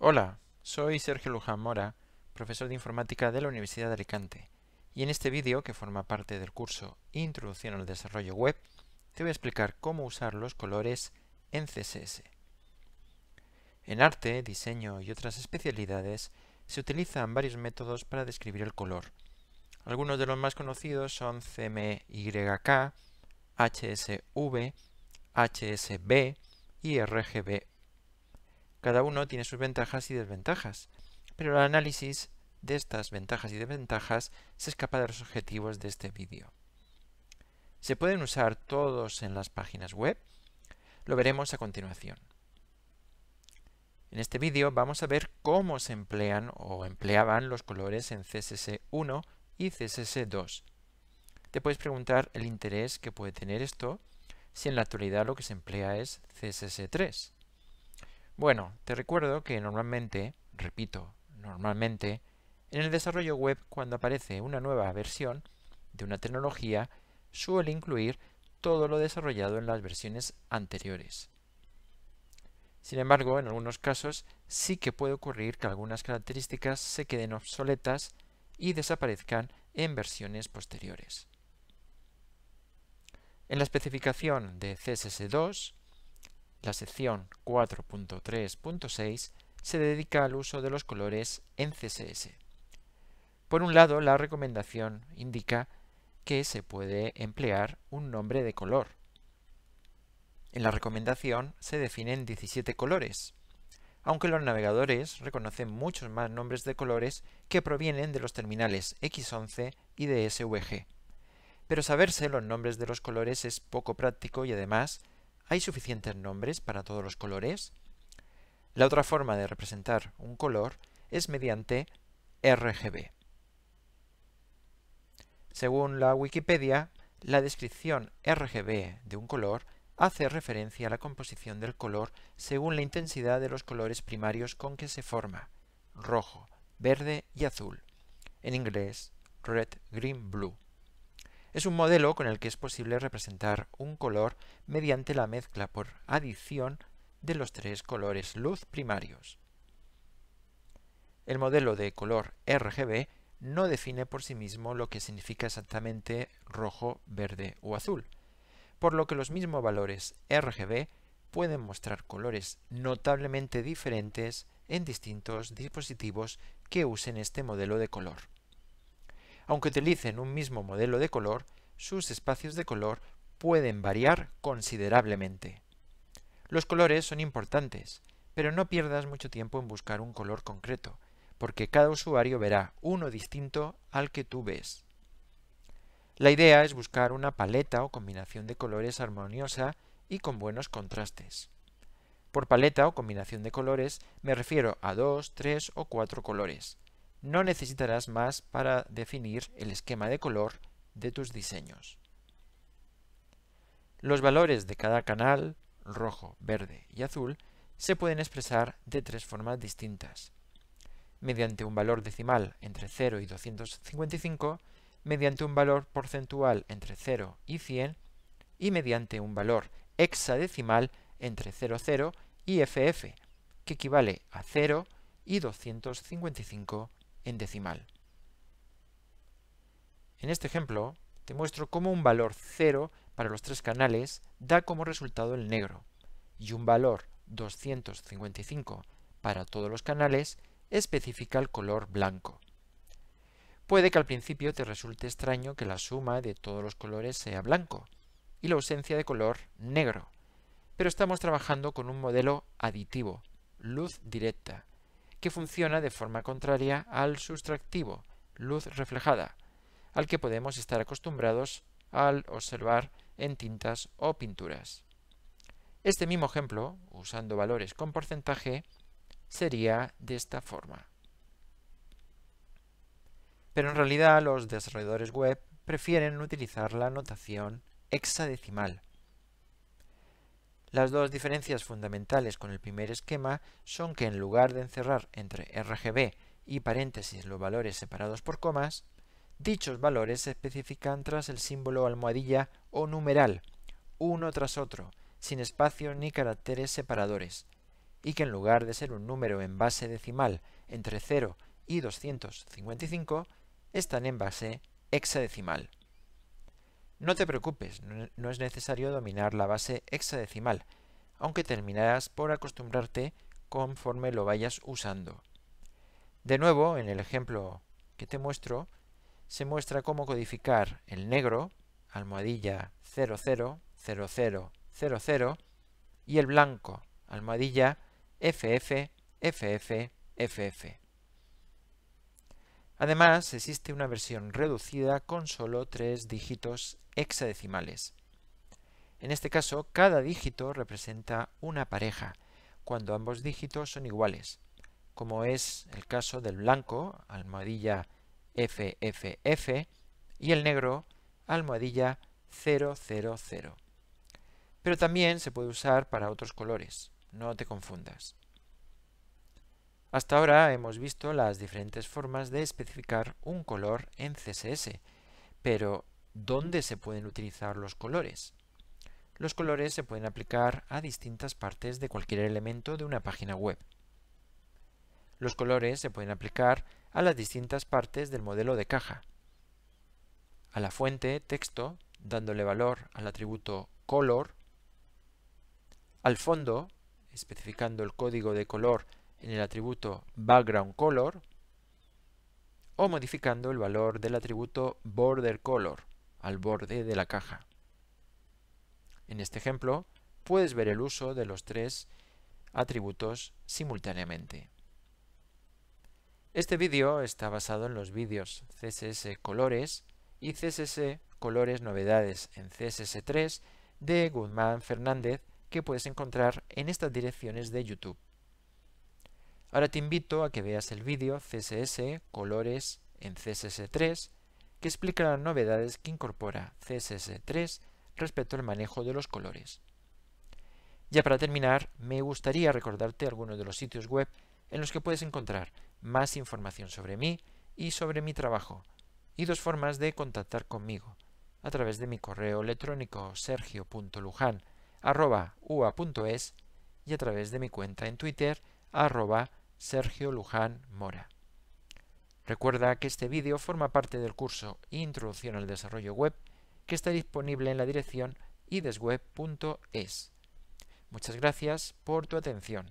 Hola, soy Sergio Luján Mora, profesor de informática de la Universidad de Alicante, y en este vídeo, que forma parte del curso Introducción al Desarrollo Web, te voy a explicar cómo usar los colores en CSS. En arte, diseño y otras especialidades se utilizan varios métodos para describir el color. Algunos de los más conocidos son CMYK, HSV, HSB y RGB cada uno tiene sus ventajas y desventajas, pero el análisis de estas ventajas y desventajas se escapa de los objetivos de este vídeo. ¿Se pueden usar todos en las páginas web? Lo veremos a continuación. En este vídeo vamos a ver cómo se emplean o empleaban los colores en CSS1 y CSS2. Te puedes preguntar el interés que puede tener esto si en la actualidad lo que se emplea es CSS3. Bueno, te recuerdo que normalmente, repito, normalmente, en el desarrollo web cuando aparece una nueva versión de una tecnología suele incluir todo lo desarrollado en las versiones anteriores. Sin embargo, en algunos casos sí que puede ocurrir que algunas características se queden obsoletas y desaparezcan en versiones posteriores. En la especificación de CSS2 la sección 4.3.6 se dedica al uso de los colores en CSS. Por un lado, la recomendación indica que se puede emplear un nombre de color. En la recomendación se definen 17 colores, aunque los navegadores reconocen muchos más nombres de colores que provienen de los terminales X11 y de SVG. Pero saberse los nombres de los colores es poco práctico y además hay suficientes nombres para todos los colores. La otra forma de representar un color es mediante RGB. Según la Wikipedia, la descripción RGB de un color hace referencia a la composición del color según la intensidad de los colores primarios con que se forma, rojo, verde y azul. En inglés, red, green, blue. Es un modelo con el que es posible representar un color mediante la mezcla por adición de los tres colores luz primarios. El modelo de color RGB no define por sí mismo lo que significa exactamente rojo, verde o azul, por lo que los mismos valores RGB pueden mostrar colores notablemente diferentes en distintos dispositivos que usen este modelo de color. Aunque utilicen un mismo modelo de color, sus espacios de color pueden variar considerablemente. Los colores son importantes, pero no pierdas mucho tiempo en buscar un color concreto, porque cada usuario verá uno distinto al que tú ves. La idea es buscar una paleta o combinación de colores armoniosa y con buenos contrastes. Por paleta o combinación de colores me refiero a dos, tres o cuatro colores, no necesitarás más para definir el esquema de color de tus diseños. Los valores de cada canal, rojo, verde y azul, se pueden expresar de tres formas distintas. Mediante un valor decimal entre 0 y 255, mediante un valor porcentual entre 0 y 100 y mediante un valor hexadecimal entre 00 y FF, que equivale a 0 y 255 en decimal. En este ejemplo, te muestro cómo un valor 0 para los tres canales da como resultado el negro, y un valor 255 para todos los canales especifica el color blanco. Puede que al principio te resulte extraño que la suma de todos los colores sea blanco y la ausencia de color negro, pero estamos trabajando con un modelo aditivo, luz directa, que funciona de forma contraria al sustractivo, luz reflejada, al que podemos estar acostumbrados al observar en tintas o pinturas. Este mismo ejemplo, usando valores con porcentaje, sería de esta forma. Pero en realidad los desarrolladores web prefieren utilizar la notación hexadecimal, las dos diferencias fundamentales con el primer esquema son que en lugar de encerrar entre RGB y paréntesis los valores separados por comas, dichos valores se especifican tras el símbolo almohadilla o numeral, uno tras otro, sin espacio ni caracteres separadores, y que en lugar de ser un número en base decimal entre 0 y 255, están en base hexadecimal. No te preocupes, no es necesario dominar la base hexadecimal, aunque terminarás por acostumbrarte conforme lo vayas usando. De nuevo, en el ejemplo que te muestro, se muestra cómo codificar el negro, almohadilla 000000, y el blanco, almohadilla FFFFFF. Además, existe una versión reducida con solo tres dígitos hexadecimales. En este caso, cada dígito representa una pareja, cuando ambos dígitos son iguales, como es el caso del blanco, almohadilla FFF, y el negro, almohadilla 000. Pero también se puede usar para otros colores, no te confundas. Hasta ahora hemos visto las diferentes formas de especificar un color en CSS, pero ¿dónde se pueden utilizar los colores? Los colores se pueden aplicar a distintas partes de cualquier elemento de una página web. Los colores se pueden aplicar a las distintas partes del modelo de caja. A la fuente texto, dándole valor al atributo color. Al fondo, especificando el código de color en el atributo background color o modificando el valor del atributo border color al borde de la caja. En este ejemplo puedes ver el uso de los tres atributos simultáneamente. Este vídeo está basado en los vídeos CSS Colores y CSS Colores Novedades en CSS3 de Guzmán Fernández que puedes encontrar en estas direcciones de YouTube. Ahora te invito a que veas el vídeo CSS Colores en CSS3 que explica las novedades que incorpora CSS3 respecto al manejo de los colores. Ya para terminar, me gustaría recordarte algunos de los sitios web en los que puedes encontrar más información sobre mí y sobre mi trabajo, y dos formas de contactar conmigo, a través de mi correo electrónico sergio.luján.ua.es y a través de mi cuenta en Twitter Sergio Luján Mora. Recuerda que este vídeo forma parte del curso Introducción al Desarrollo Web que está disponible en la dirección idesweb.es. Muchas gracias por tu atención.